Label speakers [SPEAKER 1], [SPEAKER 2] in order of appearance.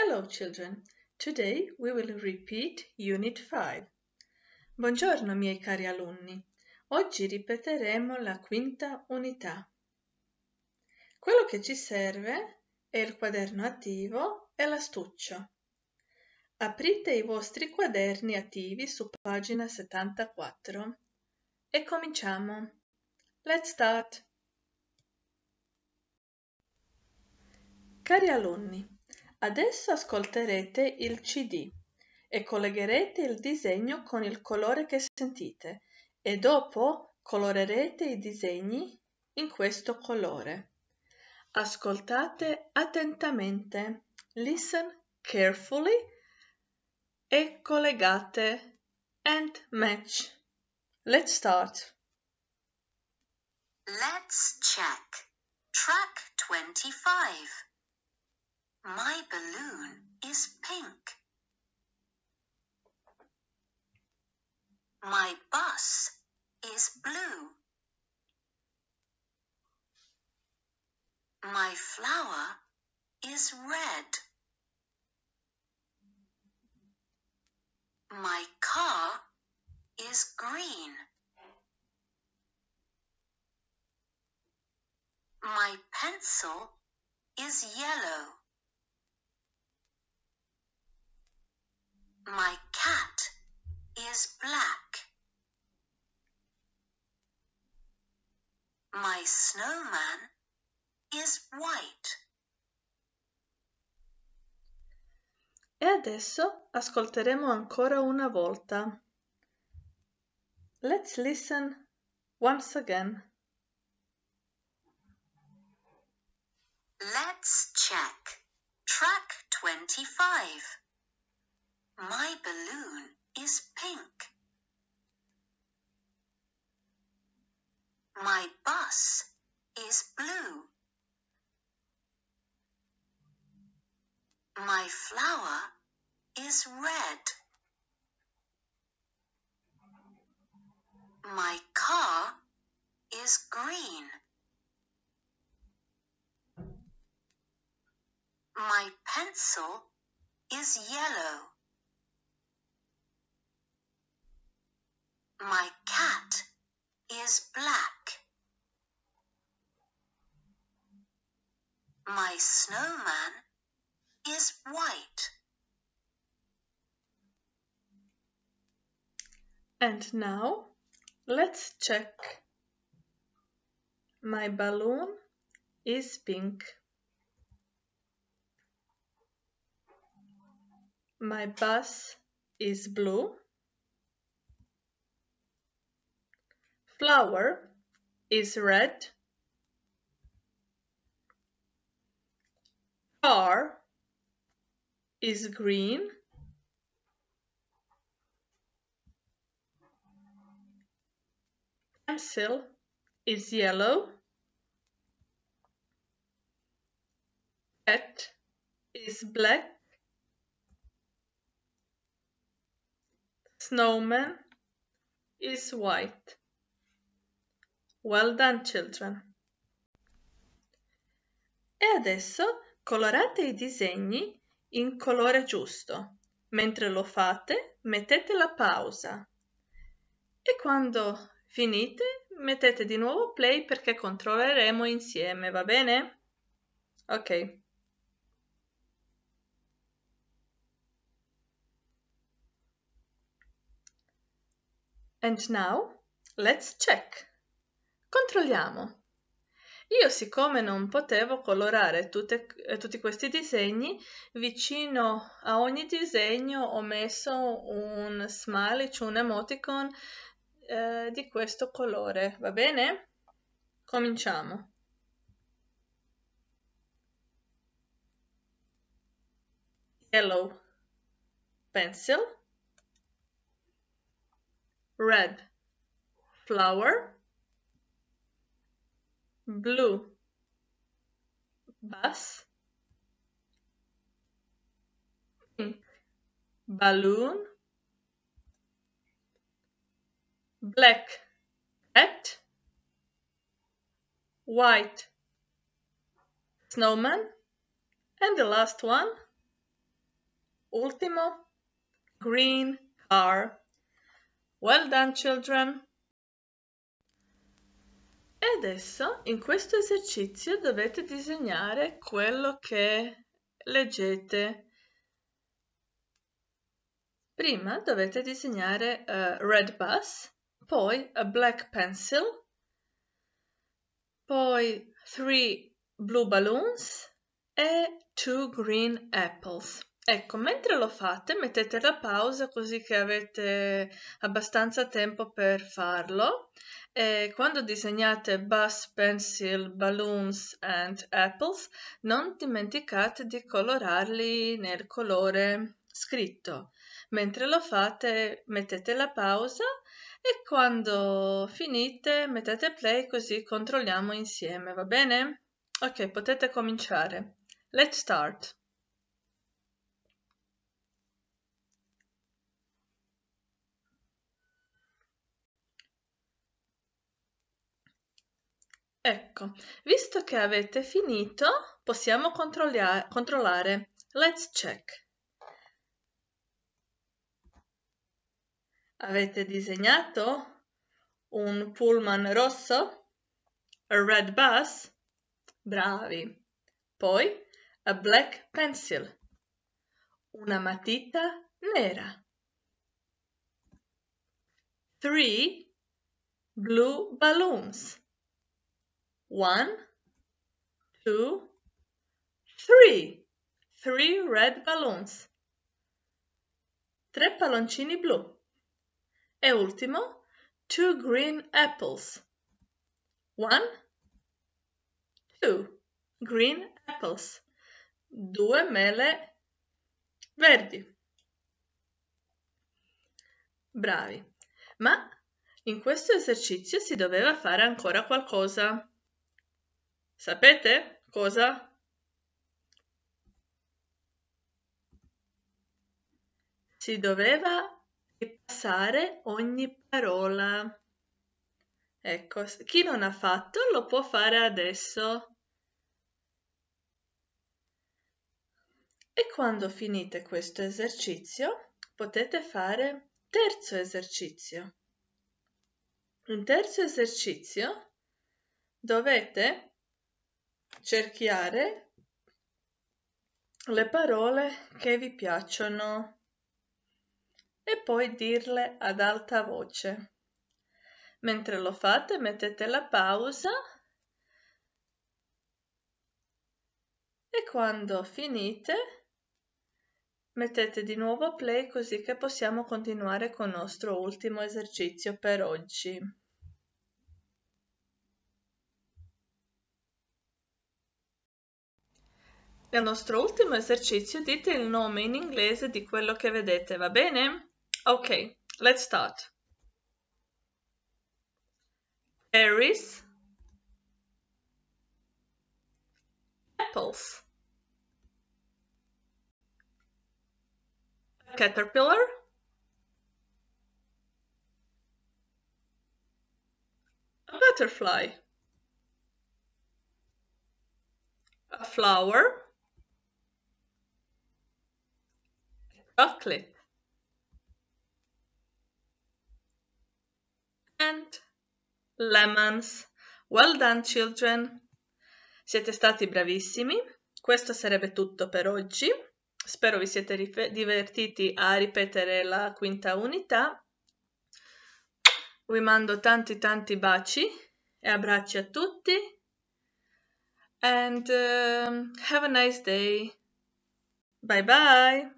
[SPEAKER 1] Hello children, today we will repeat Unit 5. Buongiorno miei cari alunni, oggi ripeteremo la quinta unità. Quello che ci serve è il quaderno attivo e l'astuccio. Aprite i vostri quaderni attivi su pagina 74 e cominciamo. Let's start! Cari alunni, Adesso ascolterete il CD e collegherete il disegno con il colore che sentite e dopo colorerete i disegni in questo colore. Ascoltate attentamente, listen carefully e collegate and match. Let's start.
[SPEAKER 2] Let's check. Track 25. My balloon is pink. My bus is blue. My flower is red. My car is green. My pencil is yellow. My cat is black. My snowman is white.
[SPEAKER 1] E adesso ascolteremo ancora una volta. Let's listen once again.
[SPEAKER 2] Let's check. Track 25. Mm-hmm. My balloon is pink. My bus is blue. My flower is red. My car is green. My pencil is yellow. My cat is black. My snowman is white.
[SPEAKER 1] And now let's check. My balloon is pink. My bus is blue. flower is red. Car is green. Pencil is yellow. Cat is black. Snowman is white. Well done, children. E adesso colorate i disegni in colore giusto. Mentre lo fate, mettete la pausa. E quando finite, mettete di nuovo play perché controlleremo insieme, va bene? Ok. And now, let's check. Controlliamo. Io siccome non potevo colorare tutte, eh, tutti questi disegni, vicino a ogni disegno ho messo un smiley, cioè un emoticon eh, di questo colore, va bene? Cominciamo. Yellow pencil, red flower, blue bus pink hmm. balloon black cat white snowman and the last one ultimo green car well done children E adesso in questo esercizio dovete disegnare quello che leggete. Prima dovete disegnare uh, red bus, poi a black pencil, poi 3 blue balloons e 2 green apples. Ecco, mentre lo fate mettete la pausa così che avete abbastanza tempo per farlo e quando disegnate bus, pencil, balloons and apples, non dimenticate di colorarli nel colore scritto. Mentre lo fate, mettete la pausa e quando finite mettete play così controlliamo insieme, va bene? Ok, potete cominciare. Let's start! Ecco, visto che avete finito, possiamo controllare. Let's check. Avete disegnato un pullman rosso? A red bus? Bravi. Poi a black pencil. Una matita nera. Three blue balloons. One, two, three. Three red balloons. Tre palloncini blu. E ultimo, two green apples. One, two green apples. Due mele verdi. Bravi. Ma in questo esercizio si doveva fare ancora qualcosa. Sapete cosa? Si doveva ripassare ogni parola. Ecco, chi non ha fatto lo può fare adesso. E quando finite questo esercizio potete fare terzo esercizio. Un terzo esercizio dovete cerchiare le parole che vi piacciono e poi dirle ad alta voce. Mentre lo fate mettete la pausa e quando finite mettete di nuovo play così che possiamo continuare con il nostro ultimo esercizio per oggi. Nel nostro ultimo esercizio dite il nome in inglese di quello che vedete, va bene? Ok, let's start. Berries Apples A caterpillar A butterfly a flower chocolate and lemons. Well done children! Siete stati bravissimi. Questo sarebbe tutto per oggi. Spero vi siete divertiti a ripetere la quinta unità. Vi mando tanti tanti baci e abbracci a tutti. And um, have a nice day. Bye bye.